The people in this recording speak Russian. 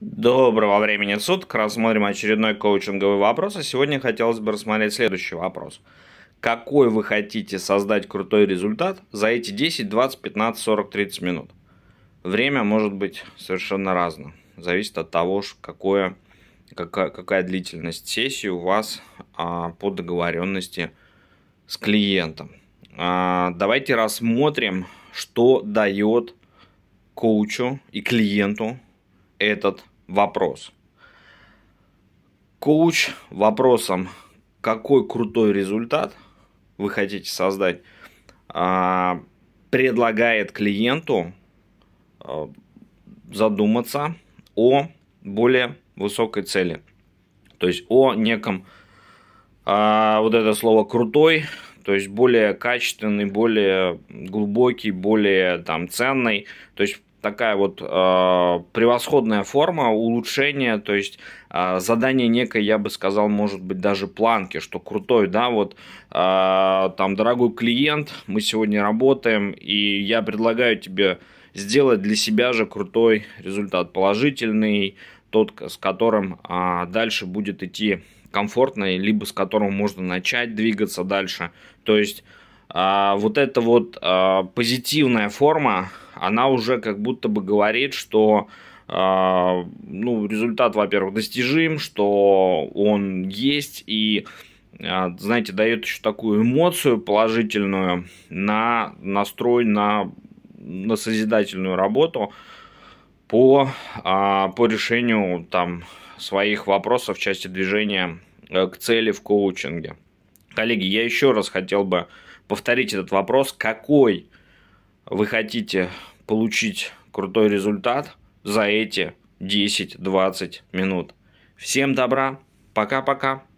Доброго времени суток. Рассмотрим очередной коучинговый вопрос. А сегодня хотелось бы рассмотреть следующий вопрос. Какой вы хотите создать крутой результат за эти 10, 20, 15, 40, 30 минут? Время может быть совершенно разным. Зависит от того, какое, какая, какая длительность сессии у вас а, по договоренности с клиентом. А, давайте рассмотрим, что дает коучу и клиенту этот вопрос. Коуч вопросом, какой крутой результат вы хотите создать, а, предлагает клиенту а, задуматься о более высокой цели. То есть о неком, а, вот это слово крутой, то есть более качественный, более глубокий, более там ценный. То есть такая вот э, превосходная форма улучшение то есть э, задание некое, я бы сказал, может быть даже планки, что крутой, да, вот э, там дорогой клиент, мы сегодня работаем, и я предлагаю тебе сделать для себя же крутой результат, положительный, тот, с которым э, дальше будет идти комфортно, либо с которым можно начать двигаться дальше, то есть э, вот эта вот э, позитивная форма она уже как будто бы говорит, что э, ну, результат, во-первых, достижим, что он есть и э, знаете, дает еще такую эмоцию положительную на настрой, на, на созидательную работу по, э, по решению там, своих вопросов в части движения э, к цели в коучинге. Коллеги, я еще раз хотел бы повторить этот вопрос, какой вы хотите получить крутой результат за эти 10-20 минут. Всем добра, пока-пока.